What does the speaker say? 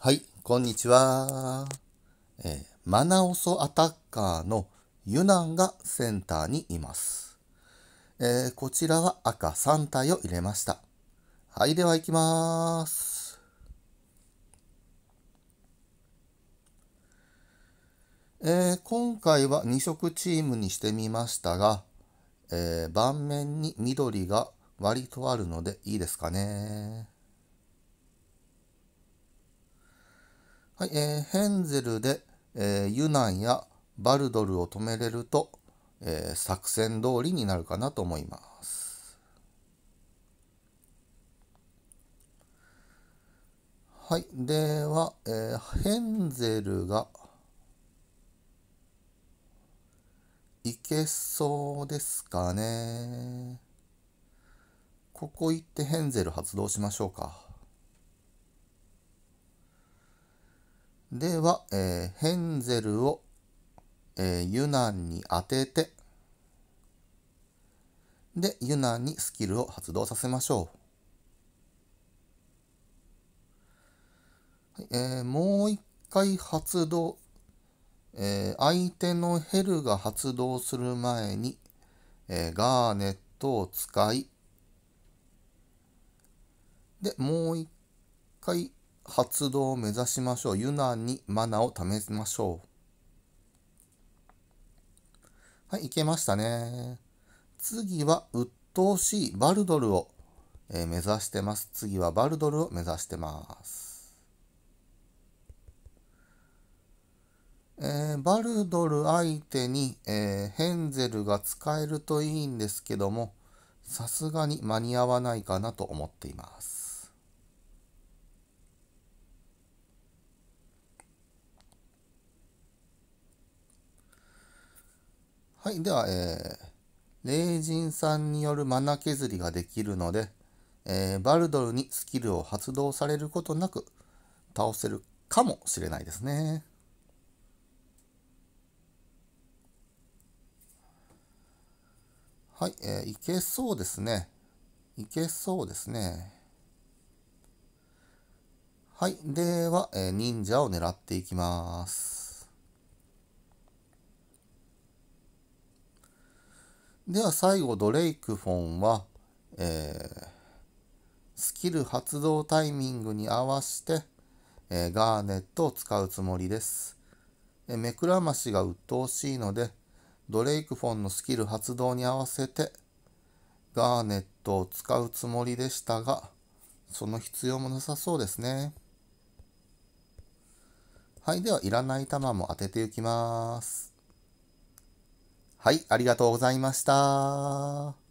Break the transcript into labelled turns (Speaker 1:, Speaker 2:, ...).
Speaker 1: はい、こんにちは。えー、マナオソアタッカーのユナンがセンターにいます。えー、こちらは赤3体を入れました。はい、では行きます。えー、今回は2色チームにしてみましたが、えー、盤面に緑が割とあるのでいいですかね。はい、えー、ヘンゼルで、えー、ユナンやバルドルを止めれると、えー、作戦通りになるかなと思います。はい、では、えー、ヘンゼルがいけそうですかね。ここ行ってヘンゼル発動しましょうか。では、えー、ヘンゼルを、えー、ユナンに当てて、で、ユナンにスキルを発動させましょう。えー、もう一回発動、えー、相手のヘルが発動する前に、えー、ガーネットを使い、で、もう一回、発動を目指しましょう。ユナにマナを試しましょう。はい、いけましたね。次は、鬱陶しいバルドルを、えー、目指してます。次はバルドルを目指してます。えー、バルドル相手に、えー、ヘンゼルが使えるといいんですけども、さすがに間に合わないかなと思っています。はい、では、えー、霊人さんによるマナ削りができるので、えー、バルドルにスキルを発動されることなく倒せるかもしれないですね。はい、えー、いけそうですね。いけそうですね。はい、では、えー、忍者を狙っていきます。では最後ドレイクフォンは、えー、スキル発動タイミングに合わせて、えー、ガーネットを使うつもりです。え目くらましが鬱陶しいのでドレイクフォンのスキル発動に合わせてガーネットを使うつもりでしたがその必要もなさそうですねはいではいらない玉も当てていきますはい、ありがとうございました。